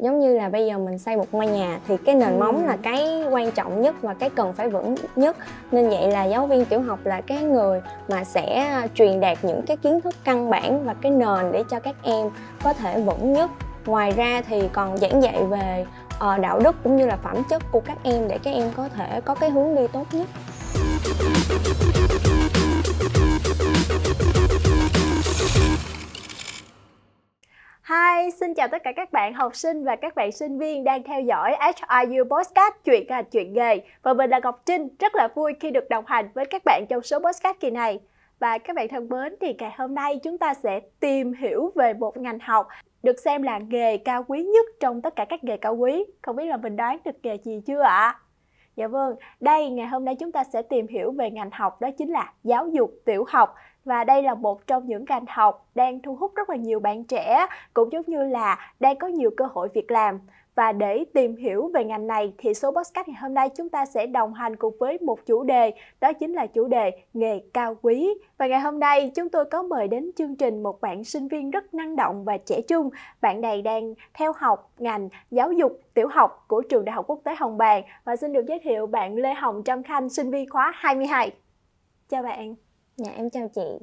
giống như là bây giờ mình xây một ngôi nhà thì cái nền móng ừ. là cái quan trọng nhất và cái cần phải vững nhất nên vậy là giáo viên tiểu học là cái người mà sẽ à, truyền đạt những cái kiến thức căn bản và cái nền để cho các em có thể vững nhất ngoài ra thì còn giảng dạy về ờ, đạo đức cũng như là phẩm chất của các em để các em có thể có cái hướng đi tốt nhất xin chào tất cả các bạn học sinh và các bạn sinh viên đang theo dõi HIU Podcast Chuyện là chuyện nghề Và mình là Ngọc Trinh, rất là vui khi được đồng hành với các bạn trong số podcast kỳ này Và các bạn thân mến thì ngày hôm nay chúng ta sẽ tìm hiểu về một ngành học được xem là nghề cao quý nhất trong tất cả các nghề cao quý Không biết là mình đoán được nghề gì chưa ạ? À? Dạ vâng, đây ngày hôm nay chúng ta sẽ tìm hiểu về ngành học đó chính là giáo dục tiểu học và đây là một trong những ngành học đang thu hút rất là nhiều bạn trẻ cũng giống như là đang có nhiều cơ hội việc làm và để tìm hiểu về ngành này thì số podcast ngày hôm nay chúng ta sẽ đồng hành cùng với một chủ đề, đó chính là chủ đề nghề cao quý. Và ngày hôm nay chúng tôi có mời đến chương trình một bạn sinh viên rất năng động và trẻ trung. Bạn này đang theo học ngành giáo dục tiểu học của trường Đại học Quốc tế Hồng Bàng và xin được giới thiệu bạn Lê Hồng Trâm Khanh, sinh viên khóa 22. Chào bạn. Dạ em chào chị.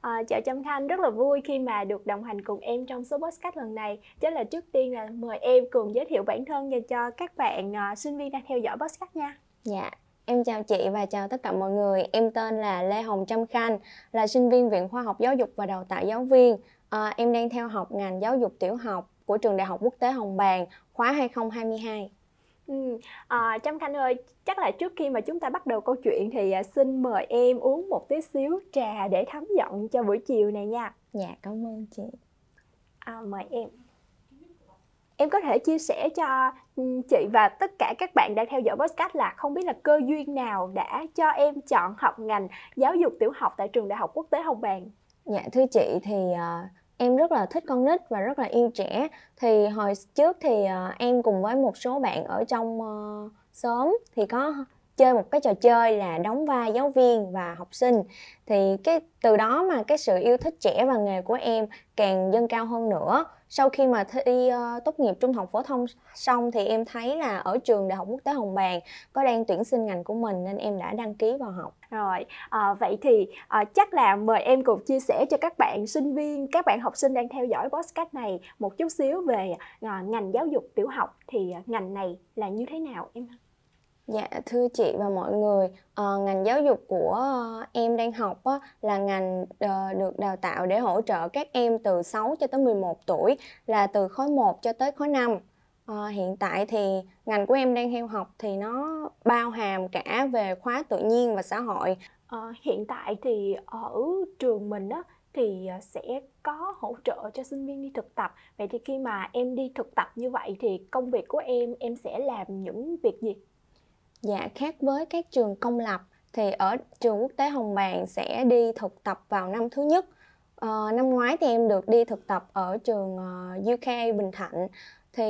À, ờ, chào Trâm Khanh rất là vui khi mà được đồng hành cùng em trong số podcast lần này. Chắc là trước tiên là mời em cùng giới thiệu bản thân dành cho các bạn à, sinh viên đang theo dõi podcast nha. Dạ, em chào chị và chào tất cả mọi người. Em tên là Lê Hồng Trâm Khanh, là sinh viên Viện Khoa học Giáo dục và Đào tạo Giáo viên. À, em đang theo học ngành giáo dục tiểu học của trường Đại học Quốc tế Hồng Bàng, khóa 2022. À, Trâm Khanh ơi, chắc là trước khi mà chúng ta bắt đầu câu chuyện thì à, xin mời em uống một tí xíu trà để thấm giọng cho buổi chiều này nha. Dạ, cảm ơn chị. À, mời em. Em có thể chia sẻ cho chị và tất cả các bạn đang theo dõi podcast là không biết là cơ duyên nào đã cho em chọn học ngành giáo dục tiểu học tại trường Đại học Quốc tế Hồng Bàng? Dạ, thưa chị thì uh em rất là thích con nít và rất là yêu trẻ thì hồi trước thì uh, em cùng với một số bạn ở trong uh, xóm thì có chơi một cái trò chơi là đóng vai giáo viên và học sinh thì cái từ đó mà cái sự yêu thích trẻ và nghề của em càng dâng cao hơn nữa sau khi mà thi uh, tốt nghiệp trung học phổ thông xong thì em thấy là ở trường đại học quốc tế hồng bàng có đang tuyển sinh ngành của mình nên em đã đăng ký vào học rồi à, vậy thì à, chắc là mời em cùng chia sẻ cho các bạn sinh viên các bạn học sinh đang theo dõi podcast này một chút xíu về à, ngành giáo dục tiểu học thì à, ngành này là như thế nào em Dạ thưa chị và mọi người, ờ, ngành giáo dục của ờ, em đang học á, là ngành ờ, được đào tạo để hỗ trợ các em từ 6 cho tới 11 tuổi là từ khối 1 cho tới khối 5. Ờ, hiện tại thì ngành của em đang theo học thì nó bao hàm cả về khóa tự nhiên và xã hội. Ờ, hiện tại thì ở trường mình á, thì ờ, sẽ có hỗ trợ cho sinh viên đi thực tập. Vậy thì khi mà em đi thực tập như vậy thì công việc của em em sẽ làm những việc gì? Dạ, khác với các trường công lập thì ở trường quốc tế Hồng Bàng sẽ đi thực tập vào năm thứ nhất. Ờ, năm ngoái thì em được đi thực tập ở trường ờ, UK Bình Thạnh. Thì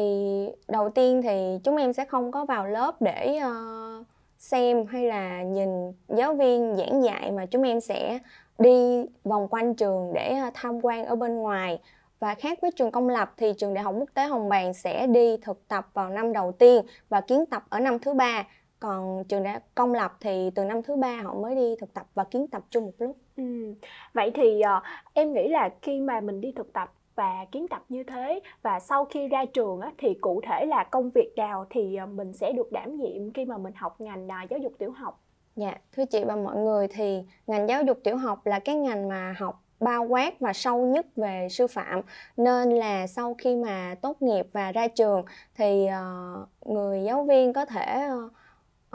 đầu tiên thì chúng em sẽ không có vào lớp để uh, xem hay là nhìn giáo viên giảng dạy mà chúng em sẽ đi vòng quanh trường để ờ, tham quan ở bên ngoài và khác với trường công lập thì trường đại học quốc tế Hồng Bàng sẽ đi thực tập vào năm đầu tiên và kiến tập ở năm thứ ba còn trường đại công lập thì từ năm thứ ba họ mới đi thực tập và kiến tập chung một lúc ừ. vậy thì uh, em nghĩ là khi mà mình đi thực tập và kiến tập như thế và sau khi ra trường á, thì cụ thể là công việc nào thì ờ, mình sẽ được đảm nhiệm khi mà mình học ngành ờ, giáo dục tiểu học Dạ, thưa chị và mọi người thì ngành giáo dục tiểu học là cái ngành mà học bao quát và sâu nhất về sư phạm nên là sau khi mà tốt nghiệp và ra trường thì uh, người giáo viên có thể uh,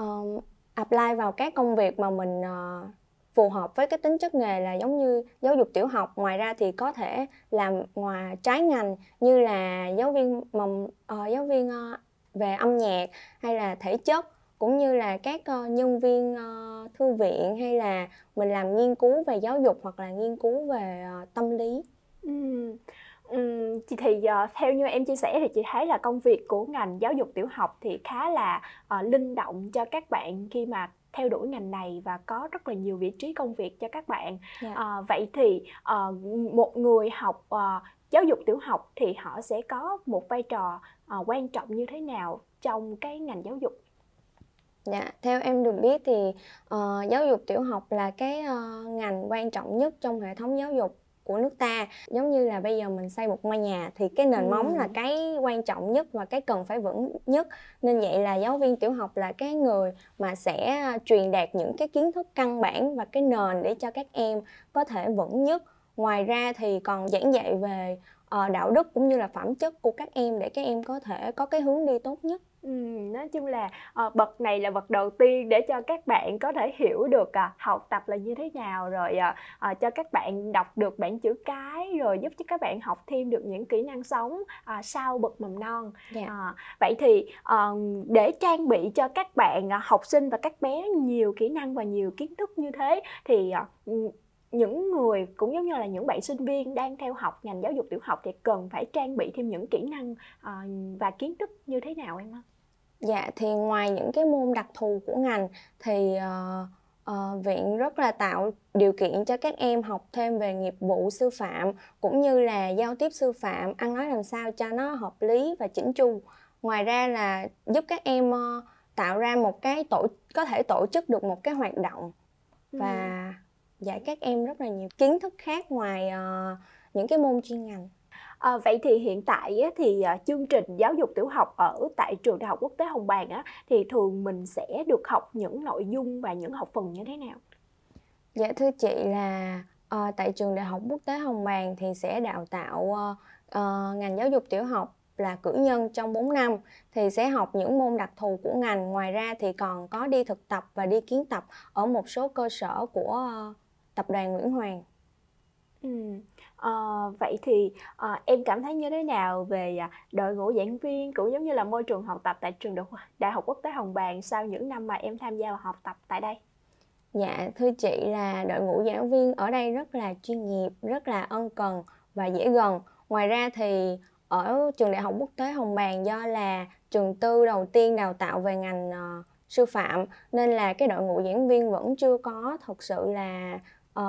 uh, apply vào các công việc mà mình uh, phù hợp với cái tính chất nghề là giống như giáo dục tiểu học ngoài ra thì có thể làm ngoài trái ngành như là giáo viên mầm uh, giáo viên uh, về âm nhạc hay là thể chất cũng như là các uh, nhân viên uh, thư viện hay là mình làm nghiên cứu về giáo dục hoặc là nghiên cứu về uh, tâm lý. Ừ chị thì uh, theo như em chia sẻ thì chị thấy là công việc của ngành giáo dục tiểu học thì khá là uh, linh động cho các bạn khi mà theo đuổi ngành này và có rất là nhiều vị trí công việc cho các bạn. Yeah. Dạ. À, ờ, vậy thì à, một người học à, giáo dục tiểu học thì họ sẽ có một vai trò à, quan trọng như thế nào trong cái ngành giáo dục? Dạ, theo em được biết thì uh, giáo dục tiểu học là cái uh, ngành quan trọng nhất trong hệ thống giáo dục của nước ta giống như là bây giờ mình xây một ngôi nhà thì cái nền ừ. móng là cái quan trọng nhất và cái cần phải vững nhất nên vậy là giáo viên tiểu học là cái người mà sẽ à, truyền đạt những cái kiến thức căn bản và cái nền để cho các em có thể vững nhất ngoài ra thì còn giảng dạy về Ờ, đạo đức cũng như là phẩm chất của các em để các em có thể có cái hướng đi tốt nhất Ừ, nói chung là à, bậc này là bậc đầu tiên để cho các bạn có thể hiểu được à, học tập là như thế nào rồi à, à, cho các bạn đọc được bản chữ cái rồi giúp cho các bạn học thêm được những kỹ năng sống à, sau bậc mầm non yeah. Dạ. à, vậy thì à, để trang bị cho các bạn à, học sinh và các bé nhiều kỹ năng và nhiều kiến thức như thế thì à, những người cũng giống như là những bạn sinh viên đang theo học ngành giáo dục tiểu học thì cần phải trang bị thêm những kỹ năng ờ, và kiến thức như thế nào em ạ? Dạ thì ngoài những cái môn đặc thù của ngành thì uh, uh, viện rất là tạo điều kiện cho các em học thêm về nghiệp vụ sư phạm cũng như là giao tiếp sư phạm ăn nói làm sao cho nó hợp lý và chỉnh chu. Ngoài ra là giúp các em uh, tạo ra một cái tổ có thể tổ chức được một cái hoạt động và ừ dạy các em rất là nhiều kiến thức khác ngoài ờ, những cái môn chuyên ngành À, vậy thì hiện tại á, thì à, chương trình giáo dục tiểu học ở tại trường đại học quốc tế Hồng Bàng á, thì thường mình sẽ được học những nội dung và những học phần như thế nào? Dạ thưa chị là à, tại trường đại học quốc tế Hồng Bàng thì sẽ đào tạo à, ngành giáo dục tiểu học là cử nhân trong 4 năm thì sẽ học những môn đặc thù của ngành. Ngoài ra thì còn có đi thực tập và đi kiến tập ở một số cơ sở của tập đoàn Nguyễn Hoàng. Ừ. À, vậy thì à, em cảm thấy như thế nào về à, đội ngũ giảng viên cũng giống như là môi trường học tập tại trường Đại học Quốc tế Hồng Bàng sau những năm mà em tham gia và học tập tại đây? Dạ, thưa chị là đội ngũ giảng viên ở đây rất là chuyên nghiệp, rất là ân cần và dễ gần. Ngoài ra thì ở trường Đại học Quốc tế Hồng Bàng do là trường tư đầu tiên đào tạo về ngành uh, sư phạm nên là cái đội ngũ giảng viên vẫn chưa có thực sự là Ờ,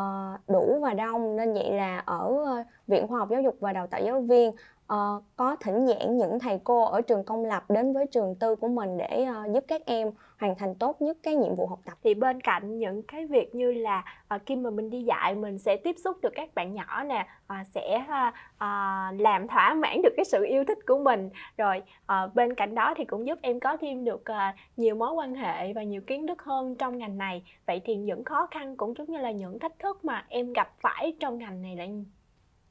đủ và đông nên vậy là ở ờ, viện khoa học giáo dục và đào tạo giáo viên uh, có thỉnh giảng những thầy cô ở trường công lập đến với trường tư của mình để uh, giúp các em hoàn thành tốt nhất cái nhiệm vụ học tập thì bên cạnh những cái việc như là uh, khi mà mình đi dạy mình sẽ tiếp xúc được các bạn nhỏ nè uh, sẽ uh, uh, làm thỏa mãn được cái sự yêu thích của mình rồi uh, bên cạnh đó thì cũng giúp em có thêm được uh, nhiều mối quan hệ và nhiều kiến thức hơn trong ngành này vậy thì những khó khăn cũng giống như là những thách thức mà em gặp phải trong ngành này là gì?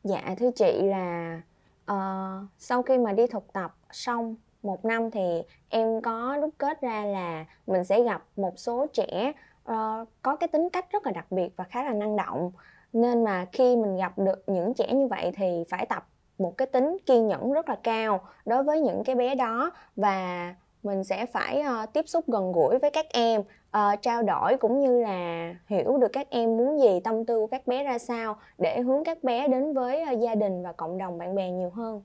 dạ thưa chị là Ờ, sau khi mà đi thực tập xong một năm thì em có đúc kết ra là mình sẽ gặp một số trẻ ờ, có cái tính cách rất là đặc biệt và khá là năng động nên mà khi mình gặp được những trẻ như vậy thì phải tập một cái tính kiên nhẫn rất là cao đối với những cái bé đó và mình sẽ phải ờ, tiếp xúc gần gũi với các em uh, trao đổi cũng như là hiểu được các em muốn gì tâm tư của các bé ra sao để hướng các bé đến với uh, gia đình và cộng đồng bạn bè nhiều hơn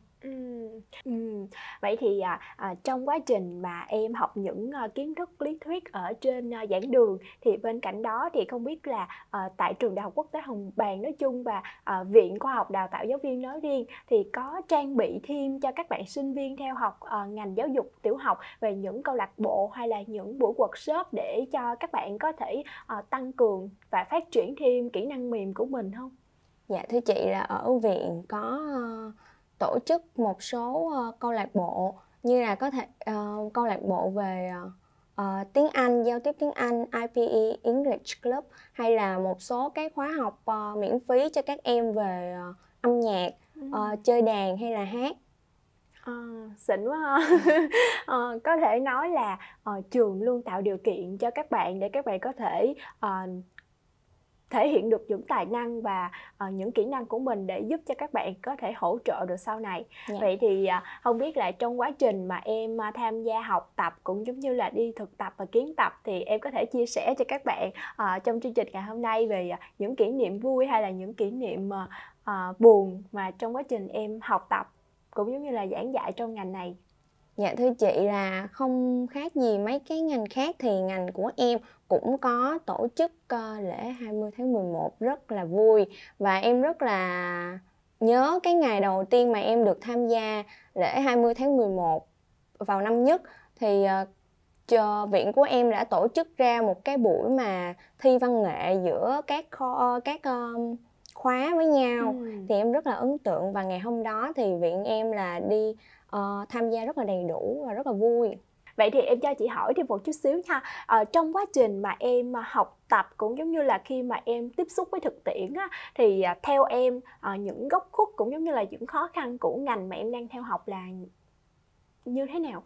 Vậy thì à, à, trong quá trình mà em học những à, kiến thức lý thuyết ở trên à, giảng đường thì bên cạnh đó thì không biết là à, tại trường Đại học Quốc tế Hồng Bàng nói chung và à, Viện Khoa học Đào tạo Giáo viên nói riêng thì có trang bị thêm cho các bạn sinh viên theo học à, ngành giáo dục tiểu học về những câu lạc bộ hay là những buổi workshop để cho các bạn có thể à, tăng cường và phát triển thêm kỹ năng mềm của mình không? Dạ thưa chị là ở viện có uh tổ chức một số ờ, câu lạc bộ như là có thể uh, câu lạc bộ về uh, tiếng Anh, giao tiếp tiếng Anh, IPE English Club hay là một số cái khóa học uh, miễn phí cho các em về uh, âm nhạc, uh, chơi đàn hay là hát. À, xịn quá ha à, có thể nói là à, trường luôn tạo điều kiện cho các bạn để các bạn có thể à, thể hiện được những tài năng và uh, những kỹ năng của mình để giúp cho các bạn có thể hỗ trợ được sau này yeah. Dạ. vậy thì uh, không biết là trong quá trình mà em uh, tham gia học tập cũng giống như là đi thực tập và kiến tập thì em có thể chia sẻ cho các bạn uh, trong chương trình ngày hôm nay về uh, những kỷ niệm vui hay là những kỷ niệm uh, uh, buồn mà trong quá trình em học tập cũng giống như là giảng dạy trong ngành này Dạ thưa chị là không khác gì mấy cái ngành khác thì ngành của em cũng có tổ chức uh, lễ 20 tháng 11 rất là vui và em rất là nhớ cái ngày đầu tiên mà em được tham gia lễ 20 tháng 11 vào năm nhất thì uh, chờ, viện của em đã tổ chức ra một cái buổi mà thi văn nghệ giữa các kho các um, khóa với nhau ừ. thì em rất là ấn tượng và ngày hôm đó thì viện em là đi Ờ, tham gia rất là đầy đủ và rất là vui vậy thì em cho chị hỏi thêm một chút xíu nha à, trong quá trình mà em ờ, học tập cũng giống như là khi mà em tiếp xúc với thực tiễn á, thì theo em à, những góc khuất cũng giống như là những khó khăn của ngành mà em đang theo học là như thế nào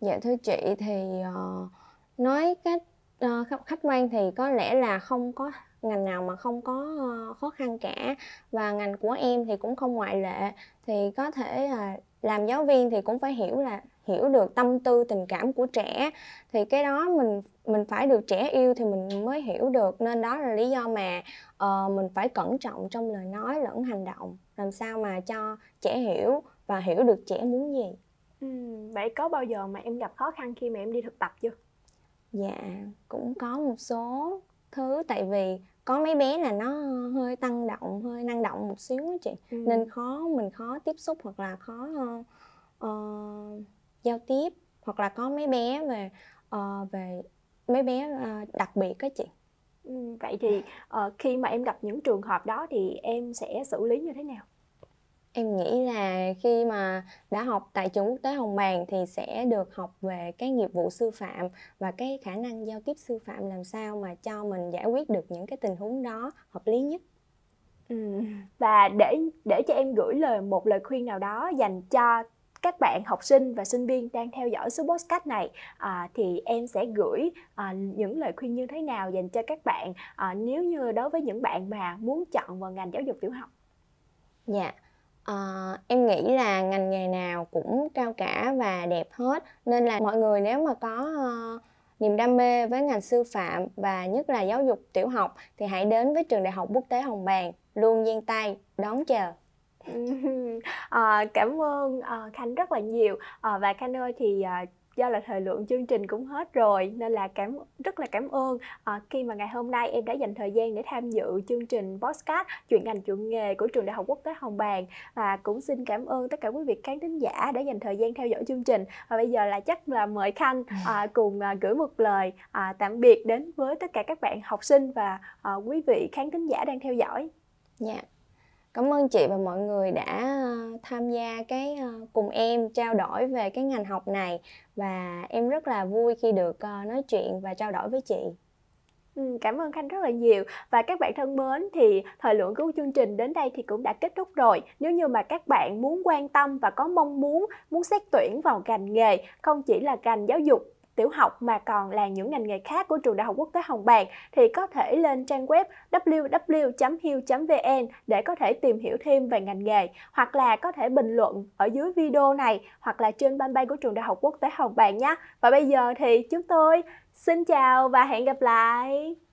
dạ thưa chị thì uh, nói cách uh, khách quan thì có lẽ là không có ngành nào mà không có uh, khó khăn cả và ngành của em thì cũng không ngoại lệ thì có thể là uh, làm giáo viên thì cũng phải hiểu là hiểu được tâm tư tình cảm của trẻ thì cái đó mình mình phải được trẻ yêu thì mình mới hiểu được nên đó là lý do mà uh, mình phải cẩn trọng trong lời nói lẫn hành động làm sao mà cho trẻ hiểu và hiểu được trẻ muốn gì ừ, vậy có bao giờ mà em gặp khó khăn khi mà em đi thực tập chưa dạ cũng có một số thứ tại vì có mấy bé là nó hơi tăng động hơi năng động một xíu á chị ừ. nên khó mình khó tiếp xúc hoặc là khó uh, giao tiếp hoặc là có mấy bé về uh, về mấy bé uh, đặc biệt á chị ừ, vậy thì uh, khi mà em gặp những trường hợp đó thì em sẽ xử lý như thế nào Em nghĩ là khi mà đã học tại trường quốc tế Hồng Bàng thì sẽ được học về cái nghiệp vụ sư phạm và cái khả năng giao tiếp sư phạm làm sao mà cho mình giải quyết được những cái tình huống đó hợp lý nhất. Ừ. Và để để cho em gửi lời một lời khuyên nào đó dành cho các bạn học sinh và sinh viên đang theo dõi số podcast này à, thì em sẽ gửi à, những lời khuyên như thế nào dành cho các bạn à, nếu như đối với những bạn mà muốn chọn vào ngành giáo dục tiểu học. Dạ. Yeah Uh, em nghĩ là ngành nghề nào cũng cao cả và đẹp hết nên là mọi người nếu mà có uh, niềm đam mê với ngành sư phạm và nhất là giáo dục tiểu học thì hãy đến với trường đại học quốc tế Hồng Bàng luôn giang tay đón chờ à, cảm ơn à, khanh rất là nhiều à, và khanh ơi thì à, do là thời lượng chương trình cũng hết rồi nên là cảm rất là cảm ơn à, khi mà ngày hôm nay em đã dành thời gian để tham dự chương trình podcast chuyện ngành chuyện nghề của trường đại học quốc tế Hồng Bàng và cũng xin cảm ơn tất cả quý vị khán thính giả đã dành thời gian theo dõi chương trình và bây giờ là chắc là mời Khanh à, cùng à, gửi một lời à, tạm biệt đến với tất cả các bạn học sinh và à, quý vị khán thính giả đang theo dõi. Yeah. Dạ cảm ơn chị và mọi người đã ờ, tham gia cái ờ, cùng em trao đổi về cái ngành học này và em rất là vui khi được ờ, nói chuyện và trao đổi với chị ừ, cảm ơn khanh rất là nhiều và các bạn thân mến thì thời lượng của chương trình đến đây thì cũng đã kết thúc rồi nếu như mà các bạn muốn quan tâm và có mong muốn muốn xét tuyển vào ngành nghề không chỉ là ngành giáo dục tiểu học mà còn là những ngành nghề khác của trường Đại học Quốc tế Hồng Bàng thì có thể lên trang web www.hiu.vn để có thể tìm hiểu thêm về ngành nghề hoặc là có thể bình luận ở dưới video này hoặc là trên fanpage của trường Đại học Quốc tế Hồng Bàng nhé. Và bây giờ thì chúng tôi xin chào và hẹn gặp lại.